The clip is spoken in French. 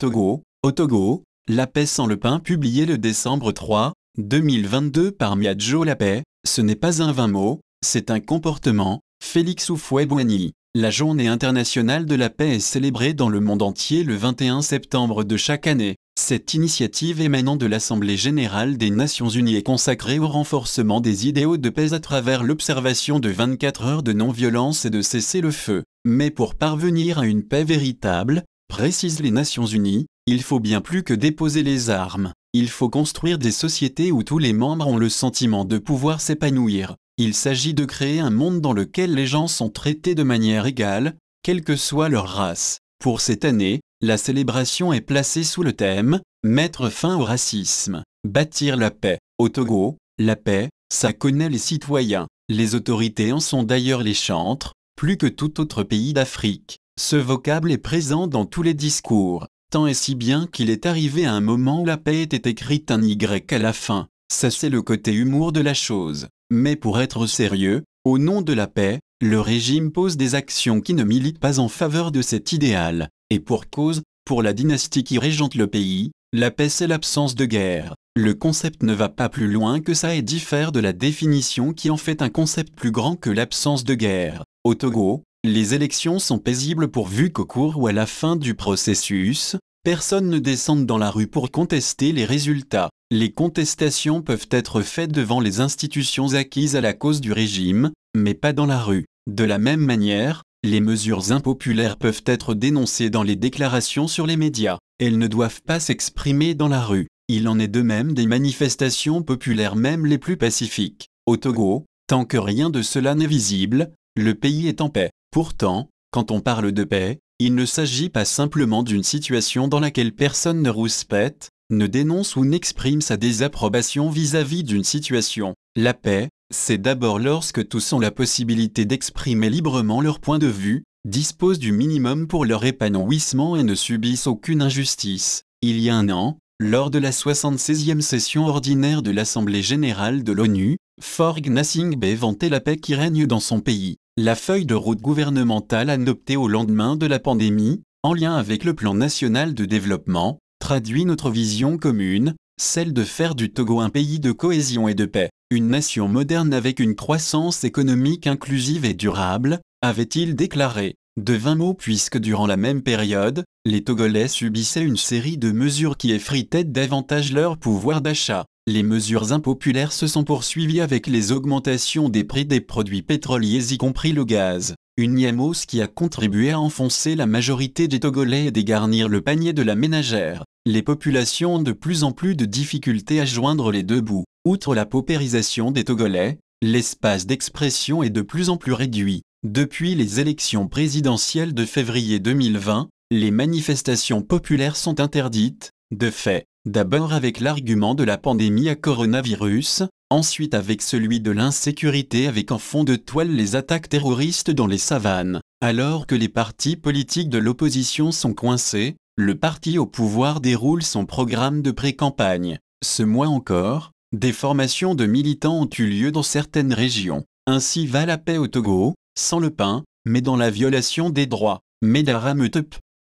Togo, au Togo, La paix sans le pain publié le décembre 3, 2022 par Miadjo La paix, ce n'est pas un vain mot, c'est un comportement, Félix oufoué boigny La journée internationale de la paix est célébrée dans le monde entier le 21 septembre de chaque année. Cette initiative émanant de l'Assemblée générale des Nations unies est consacrée au renforcement des idéaux de paix à travers l'observation de 24 heures de non-violence et de cesser le feu. Mais pour parvenir à une paix véritable, Précise les Nations Unies, il faut bien plus que déposer les armes. Il faut construire des sociétés où tous les membres ont le sentiment de pouvoir s'épanouir. Il s'agit de créer un monde dans lequel les gens sont traités de manière égale, quelle que soit leur race. Pour cette année, la célébration est placée sous le thème Mettre fin au racisme, bâtir la paix. Au Togo, la paix, ça connaît les citoyens. Les autorités en sont d'ailleurs les chantres, plus que tout autre pays d'Afrique. Ce vocable est présent dans tous les discours, tant et si bien qu'il est arrivé à un moment où la paix était écrite un Y à la fin. Ça c'est le côté humour de la chose. Mais pour être sérieux, au nom de la paix, le régime pose des actions qui ne militent pas en faveur de cet idéal. Et pour cause, pour la dynastie qui régente le pays, la paix c'est l'absence de guerre. Le concept ne va pas plus loin que ça et diffère de la définition qui en fait un concept plus grand que l'absence de guerre. Au Togo, les élections sont paisibles pourvu qu'au cours ou à la fin du processus, personne ne descende dans la rue pour contester les résultats. Les contestations peuvent être faites devant les institutions acquises à la cause du régime, mais pas dans la rue. De la même manière, les mesures impopulaires peuvent être dénoncées dans les déclarations sur les médias. Elles ne doivent pas s'exprimer dans la rue. Il en est de même des manifestations populaires même les plus pacifiques. Au Togo, tant que rien de cela n'est visible, le pays est en paix. Pourtant, quand on parle de paix, il ne s'agit pas simplement d'une situation dans laquelle personne ne rouspète, ne dénonce ou n'exprime sa désapprobation vis-à-vis d'une situation. La paix, c'est d'abord lorsque tous ont la possibilité d'exprimer librement leur point de vue, disposent du minimum pour leur épanouissement et ne subissent aucune injustice. Il y a un an, lors de la 76e session ordinaire de l'Assemblée générale de l'ONU, Forg Nassingbe vantait la paix qui règne dans son pays la feuille de route gouvernementale adoptée au lendemain de la pandémie, en lien avec le plan national de développement, traduit notre vision commune, celle de faire du Togo un pays de cohésion et de paix, une nation moderne avec une croissance économique inclusive et durable, avait-il déclaré. De 20 mots puisque durant la même période, les Togolais subissaient une série de mesures qui effritaient davantage leur pouvoir d'achat. Les mesures impopulaires se sont poursuivies avec les augmentations des prix des produits pétroliers y compris le gaz, une hausse qui a contribué à enfoncer la majorité des Togolais et dégarnir le panier de la ménagère. Les populations ont de plus en plus de difficultés à joindre les deux bouts. Outre la paupérisation des Togolais, l'espace d'expression est de plus en plus réduit. Depuis les élections présidentielles de février 2020, les manifestations populaires sont interdites, de fait, D'abord avec l'argument de la pandémie à coronavirus, ensuite avec celui de l'insécurité avec en fond de toile les attaques terroristes dans les savanes. Alors que les partis politiques de l'opposition sont coincés, le parti au pouvoir déroule son programme de pré-campagne. Ce mois encore, des formations de militants ont eu lieu dans certaines régions. Ainsi va la paix au Togo, sans le pain, mais dans la violation des droits. rame tepe.